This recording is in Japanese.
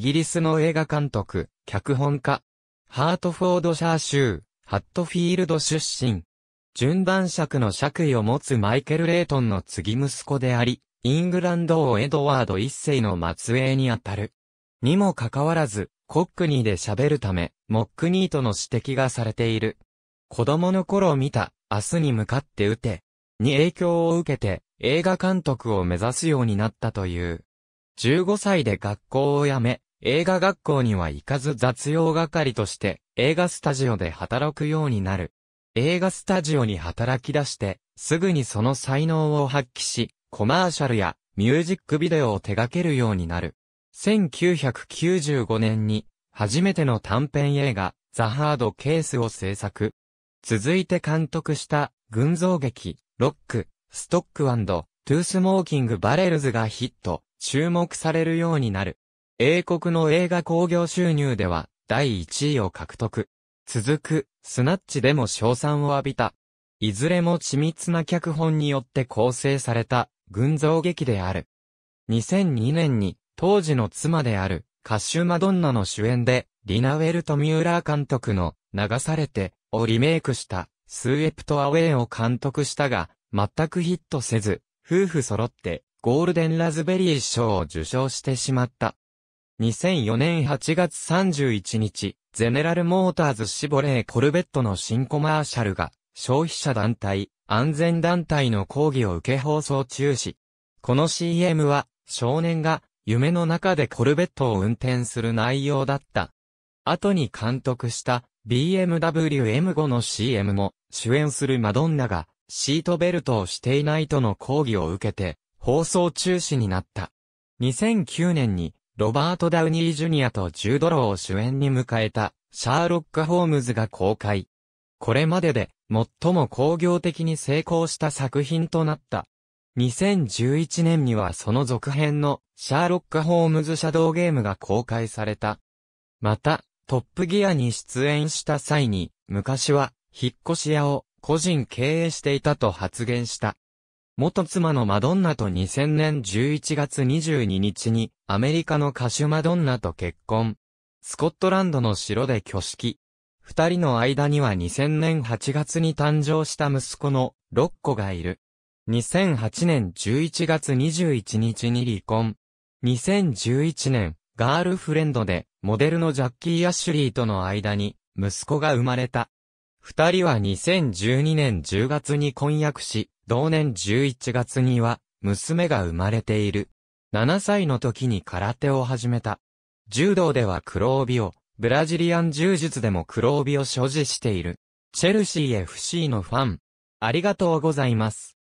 イギリスの映画監督、脚本家。ハートフォードシャー州、ハットフィールド出身。順番尺の爵位を持つマイケル・レイトンの次息子であり、イングランド王エドワード一世の末裔にあたる。にもかかわらず、コックニーで喋るため、モックニーとの指摘がされている。子供の頃を見た、明日に向かって打て、に影響を受けて、映画監督を目指すようになったという。15歳で学校を辞め、映画学校には行かず雑用係として映画スタジオで働くようになる。映画スタジオに働き出して、すぐにその才能を発揮し、コマーシャルやミュージックビデオを手掛けるようになる。1995年に初めての短編映画、ザ・ハード・ケースを制作。続いて監督した群像劇、ロック、ストックトゥースモーキング・バレルズがヒット、注目されるようになる。英国の映画興行収入では、第1位を獲得。続く、スナッチでも賞賛を浴びた。いずれも緻密な脚本によって構成された、群像劇である。2002年に、当時の妻である、歌手マドンナの主演で、リナ・ウェルト・ミューラー監督の、流されて、をリメイクした、スーエプト・アウェイを監督したが、全くヒットせず、夫婦揃って、ゴールデン・ラズベリー賞を受賞してしまった。2004年8月31日、ゼネラルモーターズシボレーコルベットの新コマーシャルが、消費者団体、安全団体の抗議を受け放送中止。この CM は、少年が、夢の中でコルベットを運転する内容だった。後に監督した BMW M5 の CM も主演するマドンナがシートベルトをしていないとの抗議を受けて放送中止になった。2009年にロバート・ダウニー・ジュニアとジュードローを主演に迎えた、シャーロック・ホームズが公開。これまでで、最も工業的に成功した作品となった。2011年にはその続編の、シャーロック・ホームズ・シャドウゲームが公開された。また、トップギアに出演した際に、昔は、引っ越し屋を個人経営していたと発言した。元妻のマドンナと2000年11月22日に、アメリカの歌手マドンナと結婚。スコットランドの城で挙式。二人の間には2000年8月に誕生した息子の6個がいる。2008年11月21日に離婚。2011年、ガールフレンドで、モデルのジャッキー・アッシュリーとの間に、息子が生まれた。二人は2012年10月に婚約し、同年11月には、娘が生まれている。7歳の時に空手を始めた。柔道では黒帯を、ブラジリアン柔術でも黒帯を所持している。チェルシー FC のファン。ありがとうございます。